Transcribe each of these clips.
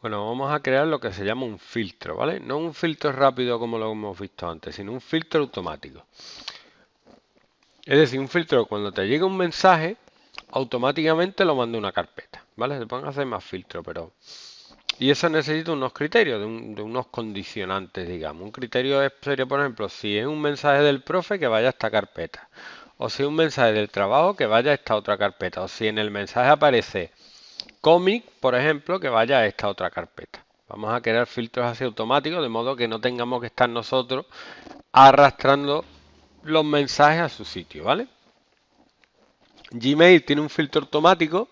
Bueno, vamos a crear lo que se llama un filtro, ¿vale? No un filtro rápido como lo hemos visto antes, sino un filtro automático. Es decir, un filtro cuando te llega un mensaje, automáticamente lo manda a una carpeta, ¿vale? Se pueden hacer más filtros, pero... Y eso necesita unos criterios, de, unos condicionantes, digamos. Un criterio sería, por ejemplo, si es un mensaje del profe, que vaya a esta carpeta. O si es un mensaje del trabajo, que vaya a esta otra carpeta. O si en el mensaje aparece cómic, por ejemplo, que vaya a esta otra carpeta. Vamos a crear filtros así automáticos, de modo que no tengamos que estar nosotros arrastrando los mensajes a su sitio, ¿vale? Gmail tiene un filtro automático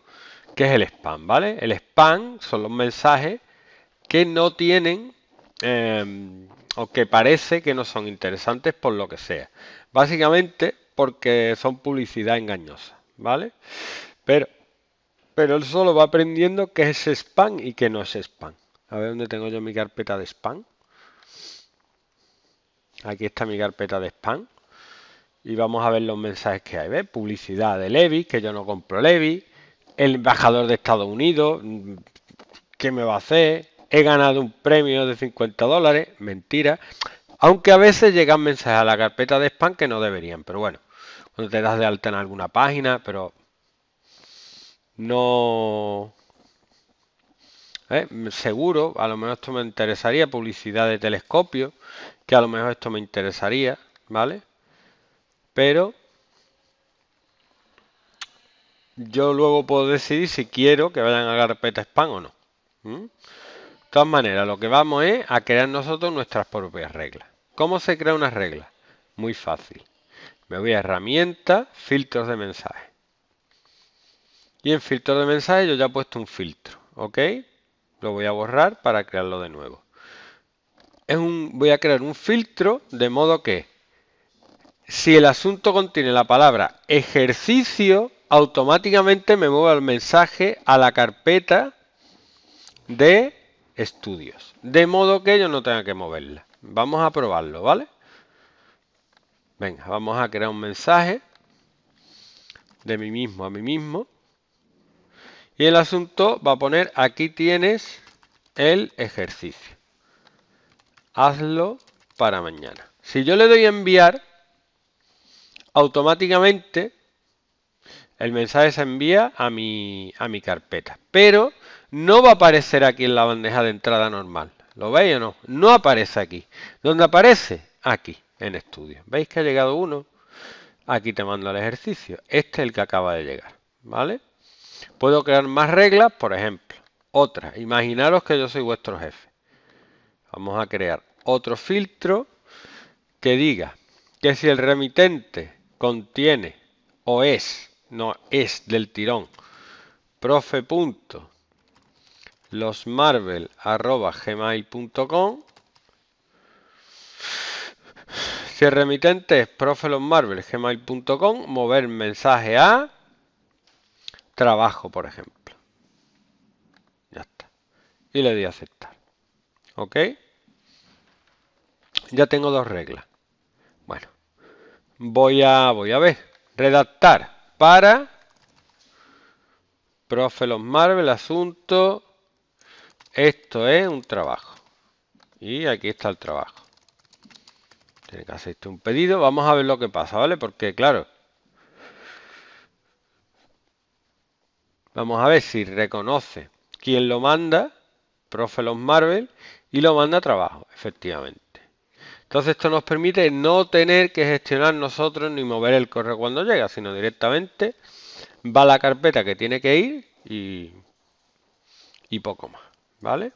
que es el spam, ¿vale? El spam son los mensajes que no tienen em, o que parece que no son interesantes por lo que sea. Básicamente porque son publicidad engañosa, ¿vale? Pero pero él solo va aprendiendo qué es spam y qué no es spam. A ver dónde tengo yo mi carpeta de spam. Aquí está mi carpeta de spam. Y vamos a ver los mensajes que hay. ¿Ves? Publicidad de Levi, que yo no compro Levi. El embajador de Estados Unidos, ¿qué me va a hacer? He ganado un premio de 50 dólares. Mentira. Aunque a veces llegan mensajes a la carpeta de spam que no deberían. Pero bueno, cuando te das de alta en alguna página, pero no... Eh, seguro, a lo mejor esto me interesaría, publicidad de telescopio, que a lo mejor esto me interesaría, ¿vale? Pero yo luego puedo decidir si quiero que vayan a carpeta spam o no. De todas maneras, lo que vamos es a crear nosotros nuestras propias reglas. ¿Cómo se crea una regla? Muy fácil. Me voy a herramientas, filtros de mensaje. Y en filtro de mensaje yo ya he puesto un filtro, ¿ok? Lo voy a borrar para crearlo de nuevo. un, voy a crear un filtro de modo que si el asunto contiene la palabra ejercicio, automáticamente me mueva el mensaje a la carpeta de estudios. De modo que yo no tenga que moverla. Vamos a probarlo, ¿vale? Venga, vamos a crear un mensaje de mí mismo a mí mismo. Y el asunto va a poner, aquí tienes el ejercicio. Hazlo para mañana. Si yo le doy a enviar, automáticamente el mensaje se envía a mi, a mi carpeta. Pero no va a aparecer aquí en la bandeja de entrada normal. ¿Lo veis o no? No aparece aquí. ¿Dónde aparece? Aquí, en estudio. ¿Veis que ha llegado uno? Aquí te mando el ejercicio. Este es el que acaba de llegar. ¿Vale? Puedo crear más reglas, por ejemplo. Otra. Imaginaros que yo soy vuestro jefe. Vamos a crear otro filtro que diga que si el remitente contiene o es, no es del tirón, Profe.losmarvel.gmail.com. si el remitente es profelosmarvel.gmail.com, mover mensaje a trabajo, por ejemplo. Ya está. Y le doy a aceptar. ¿Ok? Ya tengo dos reglas. Bueno, voy a, voy a ver. Redactar para profe los Marvel, asunto. Esto es un trabajo. Y aquí está el trabajo. Tiene que hacerte un pedido. Vamos a ver lo que pasa, ¿vale? Porque, claro, Vamos a ver si reconoce quién lo manda, profe los Marvel, y lo manda a trabajo, efectivamente. Entonces esto nos permite no tener que gestionar nosotros ni mover el correo cuando llega, sino directamente va a la carpeta que tiene que ir y, y poco más, ¿vale?